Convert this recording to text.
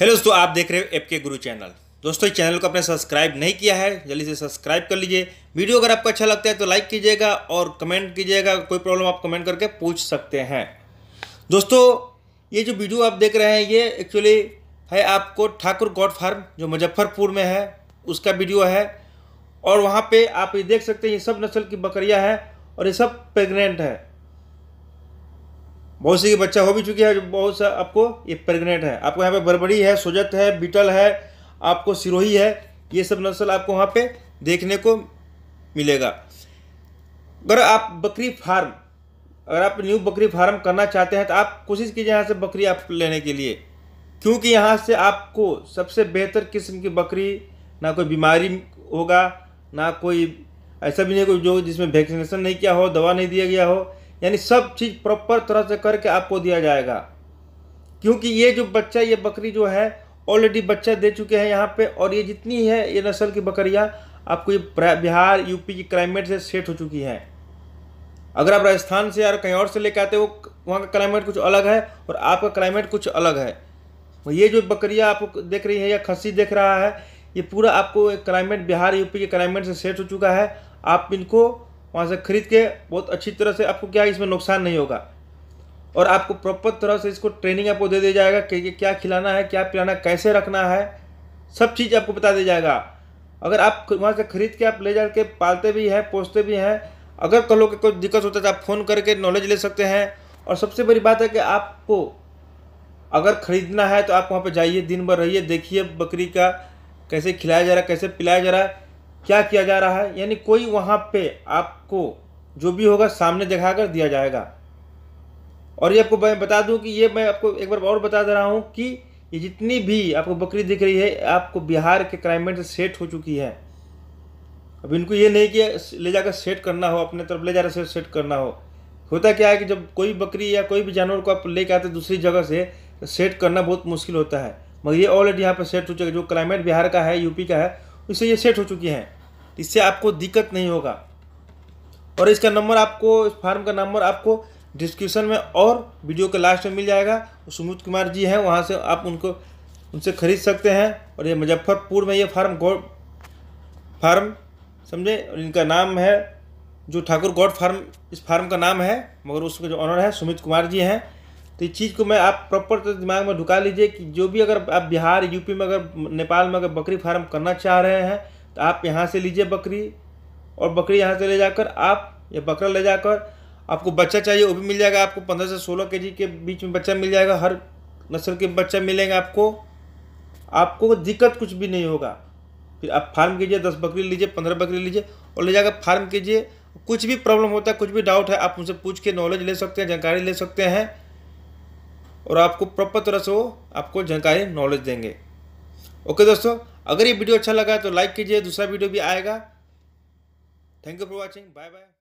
hello दोस्तों आप देख रहे हो एपके गुरु चैनल दोस्तों इस चैनल को आपने सब्सक्राइब नहीं किया है जल्दी से सब्सक्राइब कर लीजिए वीडियो अगर आपको अच्छा लगता है तो लाइक कीजिएगा और कमेंट कीजिएगा कोई प्रॉब्लम आप कमेंट करके पूछ सकते हैं दोस्तों ये जो वीडियो आप देख रहे हैं ये एक्चुअली है आपको ठाकुर गॉड फार्म जो मुजफ्फरपुर में है उसका वीडियो है और वहाँ पर आप ये देख सकते हैं ये सब नस्ल की बकरियाँ हैं और ये सब प्रेगनेंट हैं बहुत सी बच्चा हो भी चुकी है बहुत सा आपको ये प्रेगनेंट है आपको यहाँ पे बरबड़ी है सोजत है बीटल है आपको सिरोही है ये सब नस्ल आपको वहाँ पे देखने को मिलेगा अगर आप बकरी फार्म अगर आप न्यू बकरी फार्म करना चाहते हैं तो आप कोशिश कीजिए यहाँ से बकरी आप लेने के लिए क्योंकि यहाँ से आपको सबसे बेहतर किस्म की बकरी ना कोई बीमारी होगा ना कोई ऐसा भी नहीं कोई जो जिसमें वैक्सीनेशन नहीं किया हो दवा नहीं दिया गया हो यानी सब चीज़ प्रॉपर तरह से करके आपको दिया जाएगा क्योंकि ये जो बच्चा ये बकरी जो है ऑलरेडी बच्चा दे चुके हैं यहाँ पे और ये जितनी है ये नस्ल की बकरियाँ आपको ये बिहार यूपी की क्लाइमेट से सेट हो चुकी हैं अगर आप राजस्थान से या कहीं और से लेकर आते हो वहाँ का क्लाइमेट कुछ अलग है और आपका क्लाइमेट कुछ अलग है ये जो बकरियाँ आपको देख रही है या खसी देख रहा है ये पूरा आपको क्लाइमेट बिहार यूपी के क्लाइमेट से सेट हो चुका है आप इनको वहाँ से ख़रीद के बहुत अच्छी तरह से आपको क्या इसमें नुकसान नहीं होगा और आपको प्रॉपर तरह से इसको ट्रेनिंग आपको दे दिया जाएगा कि क्या खिलाना है क्या पिलाना है कैसे रखना है सब चीज़ आपको बता दिया जाएगा अगर आप वहाँ से ख़रीद के आप ले जा के पालते भी हैं पोसते भी हैं अगर कल के कोई दिक्कत होता है तो आप फ़ोन करके नॉलेज ले सकते हैं और सबसे बड़ी बात है कि आपको अगर ख़रीदना है तो आप वहाँ पर जाइए दिन भर रहिए देखिए बकरी का कैसे खिलाया जा रहा है कैसे पिलाया जा रहा है क्या किया जा रहा है यानी कोई वहाँ पे आपको जो भी होगा सामने दिखा कर दिया जाएगा और ये आपको मैं बता दूं कि ये मैं आपको एक बार और बता दे रहा हूँ कि ये जितनी भी आपको बकरी दिख रही है आपको बिहार के क्लाइमेट से सेट हो चुकी है अब इनको ये नहीं कि ले जाकर सेट करना हो अपने तरफ ले जाकर सेट सेट करना हो होता क्या है कि जब कोई बकरी या कोई भी जानवर को आप कर आते दूसरी जगह से तो सेट करना बहुत मुश्किल होता है मगर ये ऑलरेडी यहाँ पर सेट हो चुका है जो क्लाइमेट बिहार का है यूपी का है उससे ये सेट हो चुकी हैं इससे आपको दिक्कत नहीं होगा और इसका नंबर आपको इस फार्म का नंबर आपको डिस्क्रिप्शन में और वीडियो के लास्ट में मिल जाएगा सुमित कुमार जी हैं वहाँ से आप उनको उनसे खरीद सकते हैं और ये मुजफ्फरपुर में ये फार्म गौड फार्म समझे और इनका नाम है जो ठाकुर गौड फार्म इस फार्म का नाम है मगर उसके जो ऑनर है सुमित कुमार जी हैं तो इस चीज़ को मैं आप प्रॉपर दिमाग में ढुका लीजिए कि जो भी अगर आप बिहार यूपी में अगर नेपाल में अगर बकरी फार्म करना चाह रहे हैं तो आप यहाँ से लीजिए बकरी और बकरी यहाँ से ले जाकर आप या बकरा ले जाकर आपको बच्चा चाहिए वो भी मिल जाएगा आपको पंद्रह से सोलह के के बीच में बच्चा मिल जाएगा हर नस्ल के बच्चा मिलेंगे आपको आपको दिक्कत कुछ भी नहीं होगा फिर आप फार्म कीजिए दस बकरी लीजिए पंद्रह बकरी लीजिए और ले जाकर फार्म कीजिए कुछ भी प्रॉब्लम होता है कुछ भी डाउट है आप उनसे पूछ के नॉलेज ले सकते हैं जानकारी ले सकते हैं और आपको प्रॉपर तरह से वो आपको जानकारी नॉलेज देंगे ओके दोस्तों अगर ये वीडियो अच्छा लगा तो लाइक कीजिए दूसरा वीडियो भी आएगा thank you for watching bye bye